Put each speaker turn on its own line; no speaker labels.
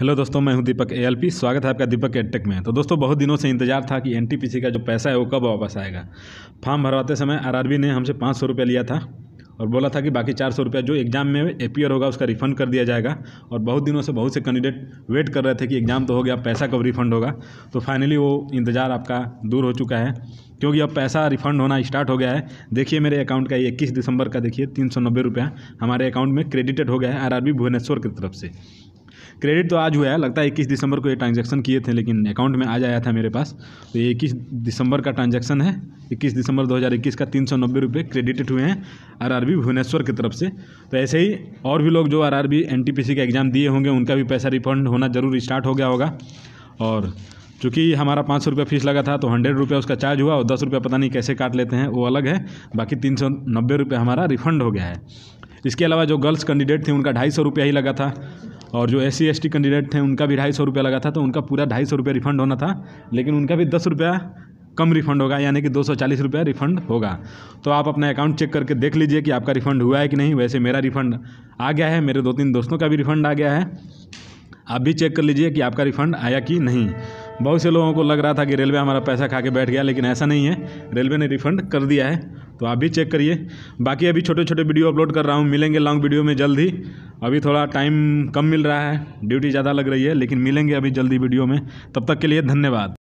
hello दोस्तों मैं हूं दीपक एएलपी स्वागत है आपका दीपक एडटेक में तो दोस्तों बहुत दिनों से इंतजार था कि एनटीपीसी का जो पैसा है वो कब वापस आएगा फॉर्म भरवाते समय आरआरबी ने हमसे पाँच सौ लिया था और बोला था कि बाकी चार सौ रुपया जो एग्ज़ाम में अपियर होगा उसका रिफंड कर दिया जाएगा और बहुत दिनों से बहुत से कैंडिडेट वेट कर रहे थे कि एग्ज़ाम तो हो गया पैसा कब रिफंड होगा तो फाइनली वो इंतज़ार आपका दूर हो चुका है क्योंकि अब पैसा रिफंड होना स्टार्ट हो गया है देखिए मेरे अकाउंट का ये इक्कीस दिसंबर का देखिए तीन सौ नब्बे रुपया हमारे अकाउंट में क्रेडिटेड हो गया है आर भुवनेश्वर की तरफ से क्रेडिट तो आज हुआ है लगता है इक्कीस दिसंबर को ये ट्रांजेक्शन किए थे लेकिन अकाउंट में आज आया था मेरे पास तो ये इक्कीस दिसंबर का ट्रांजेक्शन है इक्कीस दिसंबर इक्कीस का तीन सौ नब्बे रुपये क्रेडिटेड हुए हैं बी भुवनेश्वर की तरफ से तो ऐसे ही और भी लोग जो पी सी का एग्ज़ाम दिए होंगे उनका भी पैसा रिफंड होना ज़रूर स्टार्ट हो गया होगा और चूँकि हमारा पाँच सौ रुपये फीस लगा था तो हंड्रेड रुपये उसका चार्ज हुआ और दस रुपये पता नहीं कैसे काट लेते हैं वो अलग है बाकी तीन सौ नब्बे रुपये हमारा रिफंड हो गया है इसके अलावा जो गर्ल्स कैंडिडेट थे उनका ढाई सौ रुपया ही लगा था और जो एस सी कैंडिडेट थे उनका भी ढाई सौ रुपया लगा था तो उनका पूरा ढाई सौ रुपया रिफंड होना था लेकिन उनका भी दस रुपया कम रिफंड होगा यानी कि दो सौ चालीस रुपया रिफंड होगा तो आप अपना अकाउंट चेक करके देख लीजिए कि आपका रिफंड हुआ है कि नहीं वैसे मेरा रिफंड आ गया है मेरे दो तीन दोस्तों का भी रिफंड आ गया है आप भी चेक कर लीजिए कि आपका रिफंड आया कि नहीं बहुत से लोगों को लग रहा था कि रेलवे हमारा पैसा खा के बैठ गया लेकिन ऐसा नहीं है रेलवे ने रिफंड कर दिया है तो आप भी चेक करिए बाकी अभी छोटे छोटे वीडियो अपलोड कर रहा हूँ मिलेंगे लॉन्ग वीडियो में जल्द ही अभी थोड़ा टाइम कम मिल रहा है ड्यूटी ज़्यादा लग रही है लेकिन मिलेंगे अभी जल्दी वीडियो में तब तक के लिए धन्यवाद